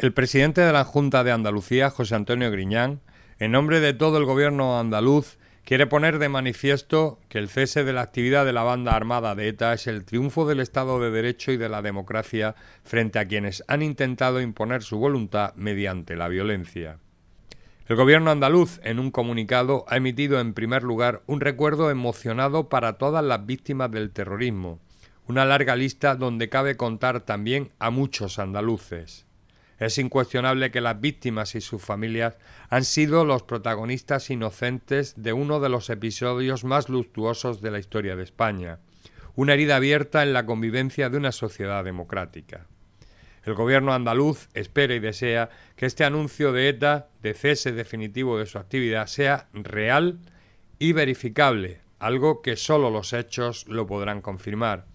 El presidente de la Junta de Andalucía, José Antonio Griñán, en nombre de todo el gobierno andaluz, quiere poner de manifiesto que el cese de la actividad de la banda armada de ETA es el triunfo del Estado de Derecho y de la democracia frente a quienes han intentado imponer su voluntad mediante la violencia. El gobierno andaluz, en un comunicado, ha emitido en primer lugar un recuerdo emocionado para todas las víctimas del terrorismo, una larga lista donde cabe contar también a muchos andaluces. Es incuestionable que las víctimas y sus familias han sido los protagonistas inocentes de uno de los episodios más luctuosos de la historia de España, una herida abierta en la convivencia de una sociedad democrática. El gobierno andaluz espera y desea que este anuncio de ETA de cese definitivo de su actividad sea real y verificable, algo que solo los hechos lo podrán confirmar.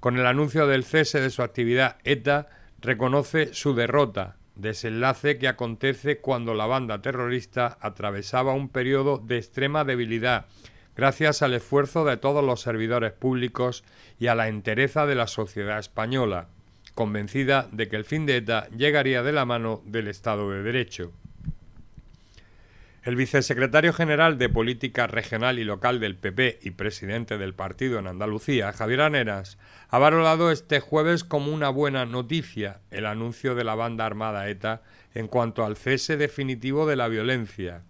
Con el anuncio del cese de su actividad ETA, reconoce su derrota, desenlace que acontece cuando la banda terrorista atravesaba un periodo de extrema debilidad, gracias al esfuerzo de todos los servidores públicos y a la entereza de la sociedad española, convencida de que el fin de ETA llegaría de la mano del Estado de Derecho. El vicesecretario general de Política Regional y Local del PP y presidente del partido en Andalucía, Javier Aneras, ha valorado este jueves como una buena noticia el anuncio de la banda armada ETA en cuanto al cese definitivo de la violencia.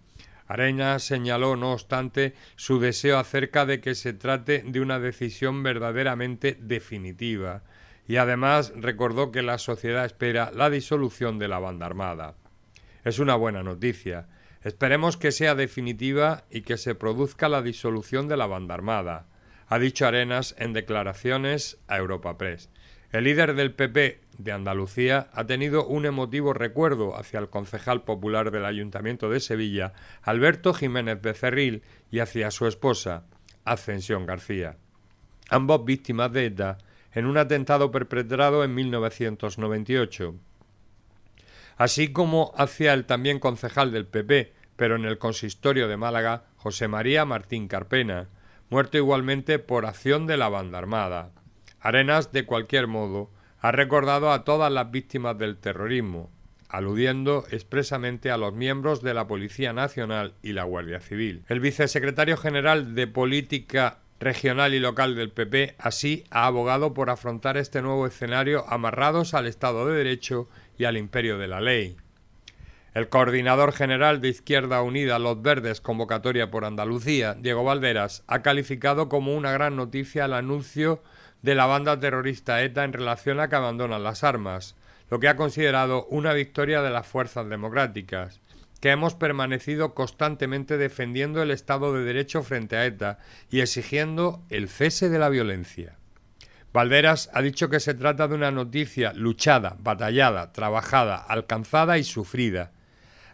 Areña señaló, no obstante, su deseo acerca de que se trate de una decisión verdaderamente definitiva y además recordó que la sociedad espera la disolución de la banda armada. Es una buena noticia Esperemos que sea definitiva y que se produzca la disolución de la banda armada, ha dicho Arenas en declaraciones a Europa Press. El líder del PP de Andalucía ha tenido un emotivo recuerdo hacia el concejal popular del Ayuntamiento de Sevilla, Alberto Jiménez Becerril, y hacia su esposa, Ascensión García, ambos víctimas de ETA en un atentado perpetrado en 1998, así como hacia el también concejal del PP, pero en el consistorio de Málaga, José María Martín Carpena, muerto igualmente por acción de la banda armada. Arenas, de cualquier modo, ha recordado a todas las víctimas del terrorismo, aludiendo expresamente a los miembros de la Policía Nacional y la Guardia Civil. El vicesecretario general de Política Regional y Local del PP así ha abogado por afrontar este nuevo escenario amarrados al Estado de Derecho y al imperio de la ley. El coordinador general de Izquierda Unida Los Verdes, convocatoria por Andalucía, Diego Valderas, ha calificado como una gran noticia el anuncio de la banda terrorista ETA en relación a que abandonan las armas, lo que ha considerado una victoria de las fuerzas democráticas que hemos permanecido constantemente defendiendo el Estado de Derecho frente a ETA y exigiendo el cese de la violencia. Valderas ha dicho que se trata de una noticia luchada, batallada, trabajada, alcanzada y sufrida,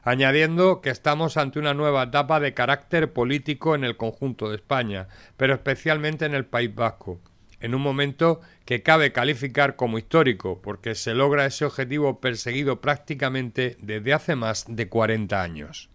añadiendo que estamos ante una nueva etapa de carácter político en el conjunto de España, pero especialmente en el País Vasco, en un momento que cabe calificar como histórico, porque se logra ese objetivo perseguido prácticamente desde hace más de 40 años.